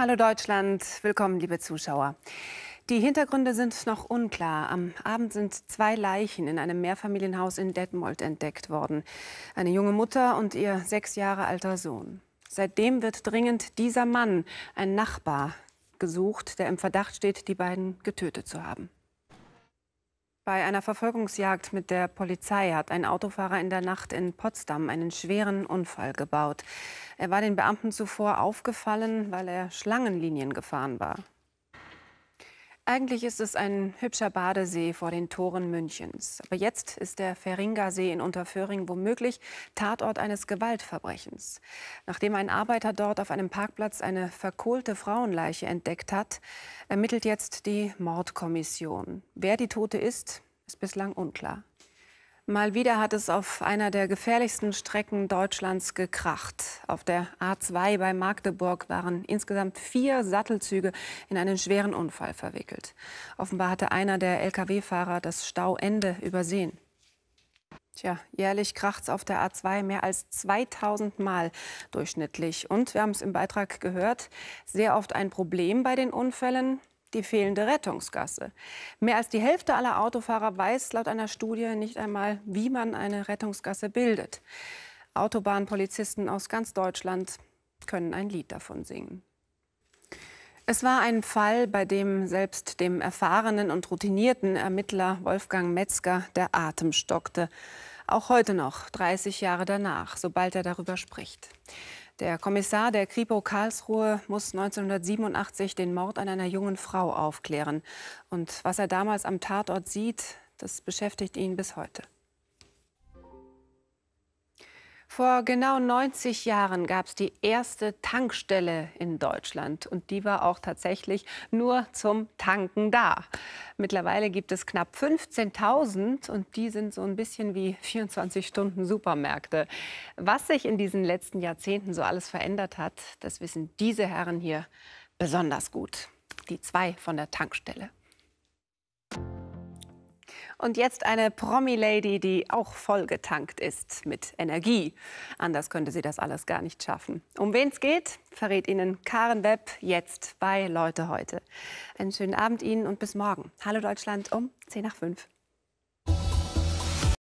Hallo Deutschland, willkommen liebe Zuschauer. Die Hintergründe sind noch unklar. Am Abend sind zwei Leichen in einem Mehrfamilienhaus in Detmold entdeckt worden. Eine junge Mutter und ihr sechs Jahre alter Sohn. Seitdem wird dringend dieser Mann, ein Nachbar, gesucht, der im Verdacht steht, die beiden getötet zu haben. Bei einer Verfolgungsjagd mit der Polizei hat ein Autofahrer in der Nacht in Potsdam einen schweren Unfall gebaut. Er war den Beamten zuvor aufgefallen, weil er Schlangenlinien gefahren war. Eigentlich ist es ein hübscher Badesee vor den Toren Münchens. Aber jetzt ist der Feringa-See in Unterföhring womöglich Tatort eines Gewaltverbrechens. Nachdem ein Arbeiter dort auf einem Parkplatz eine verkohlte Frauenleiche entdeckt hat, ermittelt jetzt die Mordkommission. Wer die Tote ist, ist bislang unklar. Mal wieder hat es auf einer der gefährlichsten Strecken Deutschlands gekracht. Auf der A2 bei Magdeburg waren insgesamt vier Sattelzüge in einen schweren Unfall verwickelt. Offenbar hatte einer der Lkw-Fahrer das Stauende übersehen. Tja, jährlich kracht es auf der A2 mehr als 2000 Mal durchschnittlich. Und wir haben es im Beitrag gehört, sehr oft ein Problem bei den Unfällen die fehlende Rettungsgasse. Mehr als die Hälfte aller Autofahrer weiß laut einer Studie nicht einmal, wie man eine Rettungsgasse bildet. Autobahnpolizisten aus ganz Deutschland können ein Lied davon singen. Es war ein Fall, bei dem selbst dem erfahrenen und routinierten Ermittler Wolfgang Metzger der Atem stockte. Auch heute noch, 30 Jahre danach, sobald er darüber spricht. Der Kommissar der Kripo Karlsruhe muss 1987 den Mord an einer jungen Frau aufklären. Und was er damals am Tatort sieht, das beschäftigt ihn bis heute. Vor genau 90 Jahren gab es die erste Tankstelle in Deutschland. Und die war auch tatsächlich nur zum Tanken da. Mittlerweile gibt es knapp 15.000 und die sind so ein bisschen wie 24 Stunden Supermärkte. Was sich in diesen letzten Jahrzehnten so alles verändert hat, das wissen diese Herren hier besonders gut. Die zwei von der Tankstelle. Und jetzt eine Promi-Lady, die auch vollgetankt ist mit Energie. Anders könnte sie das alles gar nicht schaffen. Um wen es geht, verrät Ihnen Karen Webb jetzt bei Leute heute. Einen schönen Abend Ihnen und bis morgen. Hallo Deutschland um 10 nach 5.